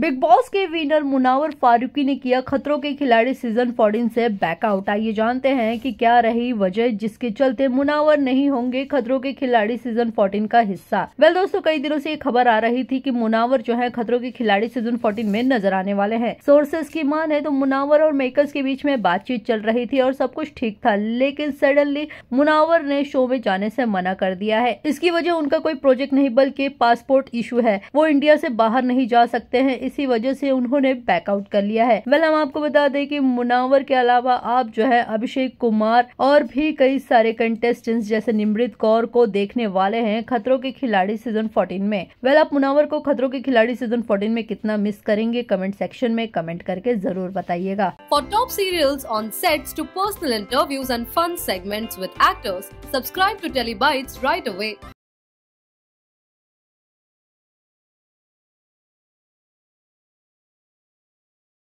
big Boss के winner Munawar Faruqui ने किया खतरों के खिलाड़ी सीजन फोर्टीन से बैकआउट आइए जानते हैं कि क्या रही वजह जिसके चलते मुनावर नहीं होंगे खतरों के खिलाड़ी सीजन फोर्टीन का हिस्सा वेल दोस्तों कई दिनों से ये खबर आ रही थी कि मुनावर जो है खतरों के खिलाड़ी सीजन फोर्टीन में नजर आने वाले हैं सोर्सेस की मान है तो मुनावर और मेकर्स के बीच में बातचीत चल रही थी और सब कुछ ठीक था लेकिन सडनली मुनावर ने शो में जाने से मना कर दिया है इसकी वजह उनका कोई प्रोजेक्ट नहीं बल्कि पासपोर्ट इशू है वो इंडिया से बाहर नहीं जा सकते हैं इसी वजह से उन्होंने बैकआउट कर लिया है वेल हम आपको बता दें कि मुनावर के अलावा आप जो है अभिषेक कुमार और भी कई सारे कंटेस्टेंट्स जैसे निमृत कौर को देखने वाले हैं खतरों के खिलाड़ी सीजन 14 में वेल आप मुनावर को खतरों के खिलाड़ी सीजन 14 में कितना मिस करेंगे कमेंट सेक्शन में कमेंट करके जरूर बताइएगा for top serial on sets to personal interviews and fun segments with actors subscribe to telly right away